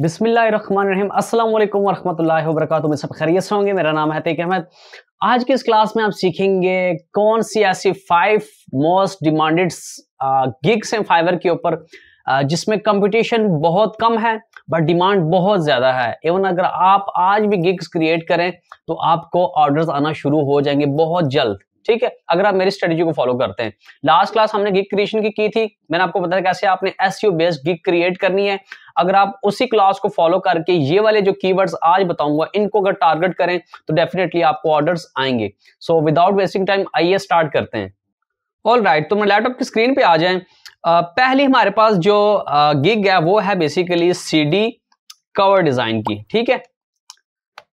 बिसमीम असल वरहमल वर्क मैं सब खैरियत से होंगे मेरा नाम है तेक अहमद आज की इस क्लास में आप सीखेंगे कौन सी ऐसी फाइव मोस्ट डिमांडेड गिग्स हैं फाइवर के ऊपर जिसमें कंपटीशन बहुत कम है बट डिमांड बहुत ज़्यादा है इवन अगर आप आज भी गिग्स क्रिएट करें तो आपको ऑर्डर्स आना शुरू हो जाएंगे बहुत जल्द ठीक है अगर आप मेरी स्ट्रेटेजी को फॉलो करते हैं लास्ट क्लास हमने गिग क्रिएशन की की थी मैंने आपको बताया कैसे आपने S U based gig create करनी है अगर आप उसी क्लास को फॉलो करके ये वाले जो कीवर्ड्स आज बताऊंगा इनको अगर टारगेट करें तो डेफिनेटली आपको ऑर्डर्स आएंगे सो विदाउट वेस्टिंग टाइम आइए स्टार्ट करते हैं ऑल राइट right, तो मैं लैपटॉप की स्क्रीन पर आ जाए पहली हमारे पास जो गिग है वो है बेसिकली सी कवर डिजाइन की ठीक है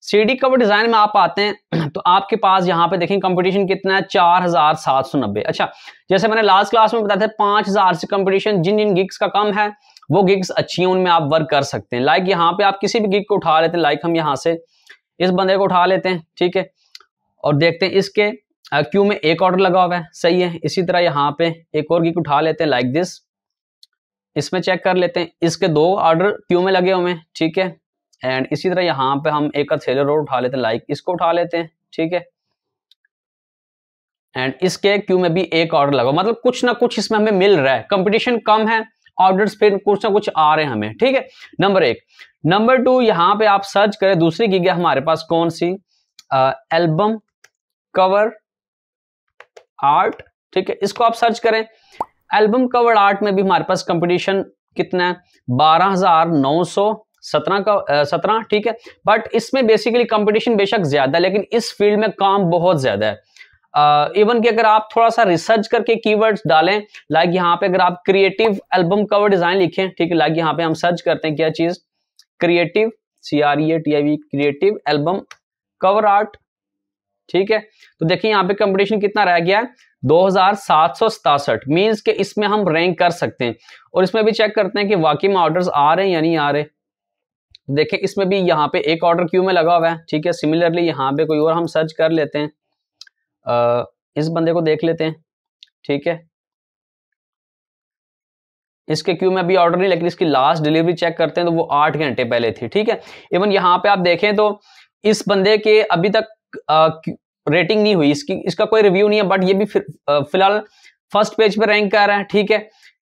सीडी कवर डिजाइन में आप आते हैं तो आपके पास यहाँ पे देखें कंपटीशन कितना है चार हजार सात सौ नब्बे अच्छा जैसे मैंने लास्ट क्लास में बताया था पांच हजार से कंपटीशन जिन जिन गिग्स का कम है वो गिग्स अच्छी हैं उनमें आप वर्क कर सकते हैं लाइक यहाँ पे आप किसी भी गिग को उठा लेते हैं लाइक हम यहाँ से इस बंदे को उठा लेते हैं ठीक है और देखते हैं इसके क्यू में एक ऑर्डर लगा हुआ है सही है इसी तरह यहाँ पे एक और गिग उठा लेते हैं लाइक दिस इसमें चेक कर लेते हैं इसके दो ऑर्डर क्यू में लगे हुए हैं ठीक है एंड इसी तरह यहाँ पे हम एक सेलर रोड उठा लेते हैं लाइक इसको उठा लेते हैं ठीक है एंड इसके क्यू में भी एक ऑर्डर लगा मतलब कुछ ना कुछ इसमें हमें मिल रहा है कंपटीशन कम है ऑर्डर्स फिर कुछ ना कुछ आ रहे हैं हमें ठीक है नंबर एक नंबर टू यहाँ पे आप सर्च करें दूसरी की गया हमारे पास कौन सी एल्बम कवर आर्ट ठीक है इसको आप सर्च करें एल्बम कवर आर्ट में भी हमारे पास कंपटीशन कितना है बारह हजार नौ सौ सत्रह का सत्रह ठीक है बट इसमें बेसिकली कंपटीशन बेशक ज्यादा है लेकिन इस फील्ड में काम बहुत ज्यादा है इवन uh, कि अगर आप थोड़ा सा रिसर्च करके कीवर्ड्स डालें लाइक यहाँ पे अगर आप क्रिएटिव एल्बम कवर डिजाइन लिखें ठीक है लाइक यहाँ पे हम सर्च करते हैं क्या चीज creative C R E T I V creative album cover art ठीक है तो देखिए यहाँ पे कंपटीशन कितना रह गया है दो हजार मींस के इसमें हम रैंक कर सकते हैं और इसमें भी चेक करते हैं कि वाकई में ऑर्डर्स आ रहे हैं या नहीं आ रहे देखे देखें इसमें भी यहाँ पे एक ऑर्डर क्यू में लगा हुआ है ठीक है सिमिलरली यहाँ पे कोई और हम सर्च कर लेते हैं आ, इस बंदे को देख लेते हैं ठीक है इसके क्यू में अभी ऑर्डर नहीं लेकिन इसकी लास्ट डिलीवरी चेक करते हैं तो वो आठ घंटे पहले थी ठीक है इवन यहाँ पे आप देखें तो इस बंदे के अभी तक आ, रेटिंग नहीं हुई इसकी इसका कोई रिव्यू नहीं है बट ये भी फिलहाल फर्स्ट पेज पे रैंक कर रहा है ठीक है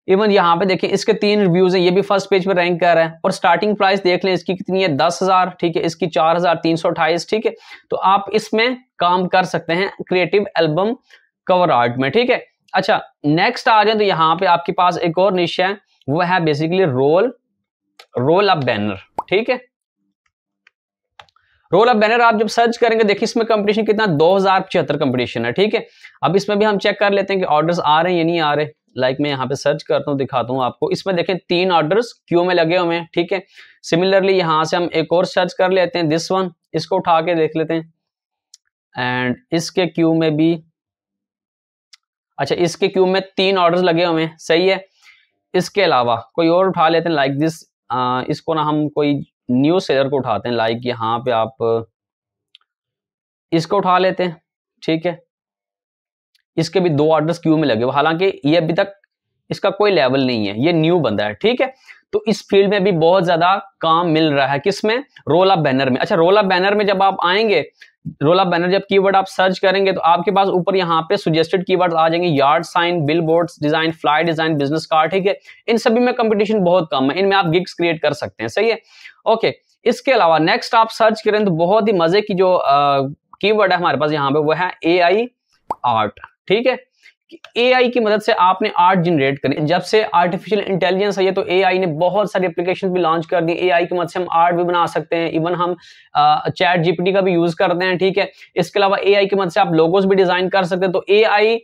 इवन यहाँ पे देखें इसके तीन रिव्यूज हैं ये भी फर्स्ट पेज पे रैंक कर रहा है और स्टार्टिंग प्राइस देख लें इसकी कितनी है दस हजार ठीक है इसकी चार हजार तीन सौ अट्ठाईस ठीक है तो आप इसमें काम कर सकते हैं क्रिएटिव एल्बम कवर आर्ट में ठीक है अच्छा नेक्स्ट आ जाए तो यहाँ पे आपके पास एक और निश्चय है वो है basically roll roll up banner ठीक है रोल अप बैनर आप जब सर्च करेंगे देखिए इसमें कंपटीशन कितना दो हजार पचहत्तर कंपटीशन है ठीक है अब इसमें भी हम चेक कर लेते हैं कि ऑर्डर्स आ रहे हैं या नहीं आ रहे लाइक like मैं यहाँ पे सर्च करता हूँ दिखाता हूँ आपको इसमें देखें तीन ऑर्डर्स क्यू में लगे हुए हैं ठीक है सिमिलरली यहाँ से हम एक और सर्च कर लेते हैं दिस वन इसको उठा के देख लेते हैं एंड इसके क्यू में भी अच्छा इसके क्यू में तीन ऑर्डर्स लगे हुए हैं सही है इसके अलावा कोई और उठा लेते हैं लाइक like दिस इसको ना हम कोई न्यू सेलर को उठाते हैं लाइक यहाँ पे आप इसको उठा लेते हैं ठीक है इसके भी दो ऑर्डर्स क्यू में लगे हुए हालांकि ये अभी तक इसका कोई लेवल नहीं है ये न्यू बंदा है ठीक है तो इस फील्ड में भी बहुत ज्यादा काम मिल रहा है किसमें रोला बैनर में अच्छा रोला बैनर में जब आप आएंगे रोला बैनर जब कीवर्ड आप सर्च करेंगे तो आपके पास ऊपर यहाँ पे सुजेस्टेड कीवर्ड आ जाएंगे yard sign bill design fly design business card ठीक है इन सभी में कंपटीशन बहुत कम है इनमें आप गिग्स क्रिएट कर सकते हैं सही है ओके इसके अलावा नेक्स्ट आप सर्च करें तो बहुत ही मजे की जो कीवर्ड है हमारे पास यहाँ पे वो है ए आर्ट ठीक है एआई की मदद से आपने आर्ट जनरेट करें जब से आर्टिफिशियल इंटेलिजेंस आई है तो एआई ने बहुत सारी एप्लीकेशन भी लॉन्च कर दी एआई की मदद से हम आर्ट भी बना सकते हैं इवन हम चैट जीपीटी का भी यूज करते हैं ठीक है इसके अलावा एआई की मदद से आप लोगोस भी डिजाइन कर सकते हैं तो एआई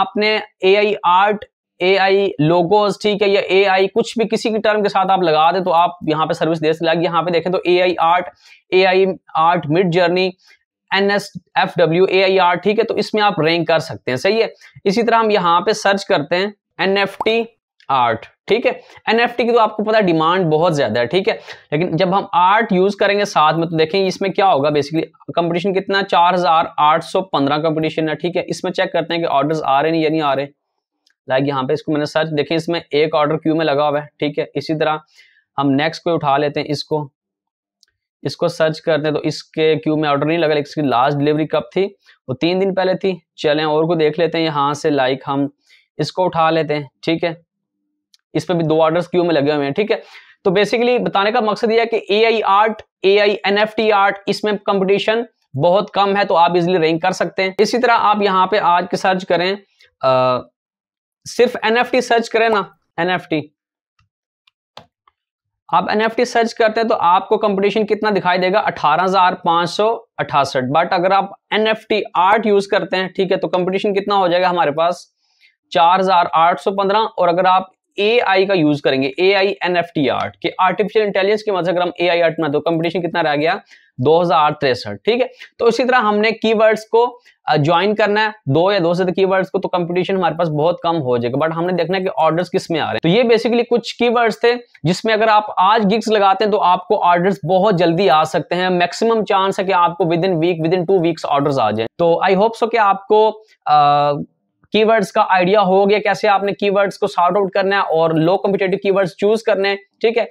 आपने ए आर्ट ए आई लोगोज ठीक है या ए आई कुछ भी किसी की टर्म के साथ आप लगा दे तो आप यहाँ पे सर्विस दे सकते यहाँ पे देखें तो A I art A I art Midjourney N S F W A I R ठीक है तो इसमें आप रैंक कर सकते हैं सही है इसी तरह हम यहाँ पे सर्च करते हैं एन एफ टी आर्ट ठीक है एन एफ टी की तो आपको पता है डिमांड बहुत ज्यादा है ठीक है लेकिन जब हम आर्ट यूज करेंगे साथ में तो देखें इसमें क्या होगा बेसिकली कंपटीशन कितना चार हजार आठ सौ पंद्रह कंपटीशन है ठीक है इसमें चेक करते हैं कि ऑर्डर आ रहे हैं या नहीं आ रहे लाइक यहाँ पे इसको मैंने सर्च देखें इसमें एक ऑर्डर क्यू में लगा हुआ है ठीक है इसी तरह हम नेक्स्ट कोई उठा लेते हैं इसको इसको सर्च करते हैं तो इसके क्यू में ऑर्डर नहीं लगा लेकिन इसकी लास्ट डिलीवरी कब थी वो तीन दिन पहले थी चलें और को देख लेते हैं यहाँ से लाइक हम इसको उठा लेते हैं ठीक है इस पर भी दो ऑर्डर्स क्यू में लगे हुए हैं ठीक है तो बेसिकली बताने का मकसद यह है कि A I art A I N F T art इसमें कंपटीशन बहुत कम है तो आप इजिली रैंक कर सकते हैं इसी तरह आप यहाँ पे आज के सर्च करें आ, सिर्फ एन एफ टी सर्च करें ना एन एफ टी आप एन सर्च करते हैं तो आपको कंपटीशन कितना दिखाई देगा अठारह हजार पांच सौ अठासठ बट अगर आप N F T art use करते हैं ठीक है तो कंपटीशन कितना हो जाएगा हमारे पास चार हजार आठ सौ पंद्रह और अगर आप ए आई का यूज करेंगे A I N F T art के आर्टिफिशियल इंटेलिजेंस की मदद अगर हम ए आई आर्ट में तो कंपटीशन कितना रह गया दो हजार तिरसठ ठीक है तो इसी तरह हमने कीवर्ड्स को ज्वाइन करना है दो या दो से कीवर्ड्स को तो कंपटीशन हमारे पास बहुत कम हो जाएगा बट हमने देखना है कि ऑर्डर्स किस में आ रहे हैं तो ये बेसिकली कुछ कीवर्ड्स थे जिसमें अगर आप आज गिग्स लगाते हैं तो आपको ऑर्डर्स बहुत जल्दी आ सकते हैं मैक्सिमम चांस है कि आपको within week within two weeks order आ जाए तो आई होप सो कि आपको की कीवर्ड्स का आइडिया हो गया कैसे आपने कीवर्ड्स को सॉर्ट आउट करना है और लो कॉम्पिटेटिव कीवर्ड्स चूज करने हैं ठीक है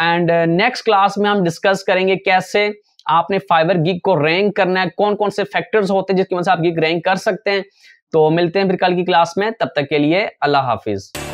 एंड नेक्स्ट क्लास में हम डिस्कस करेंगे कैसे आपने फाइबर गिग को रैंक करना है कौन कौन से फैक्टर्स होते हैं जिसकी वजह से आप गिग रैंक कर सकते हैं तो मिलते हैं फिर कल की क्लास में तब तक के लिए अल्लाह हाफिज़